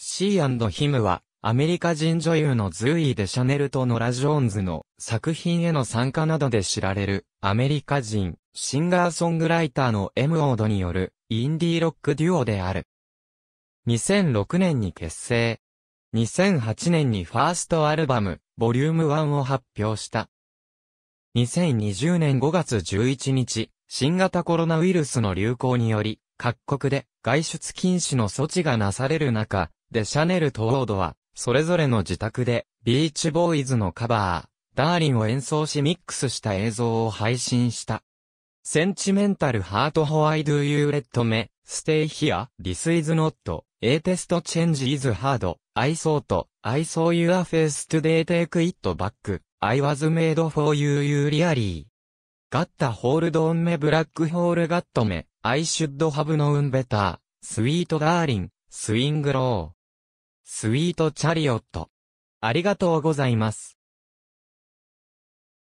シーヒムは、アメリカ人女優のズーイ・デ・シャネルとノラ・ジョーンズの作品への参加などで知られるアメリカ人シンガーソングライターの M オードによるインディーロックデュオである。2006年に結成。2008年にファーストアルバム、ボリューム1を発表した。2020年5月11日、新型コロナウイルスの流行により、各国で外出禁止の措置がなされる中、でシャネルとオードは、それぞれの自宅で、ビーチボーイズのカバー、ダーリンを演奏しミックスした映像を配信した。センチメンタルハートホワイドユーレットメ、ステイヒア、ディスイズノット、エーテストチェンジイズハード、アイソーと、アイソーユアフェ face t o イ a イ take it back, I was m a ーユー o r リ o u ガッタホールドオンメブラックホールガットメ、アイシュッドハブノウンベター、スイートダーリン、スイングロー。スイートチャリオット。ありがとうございます。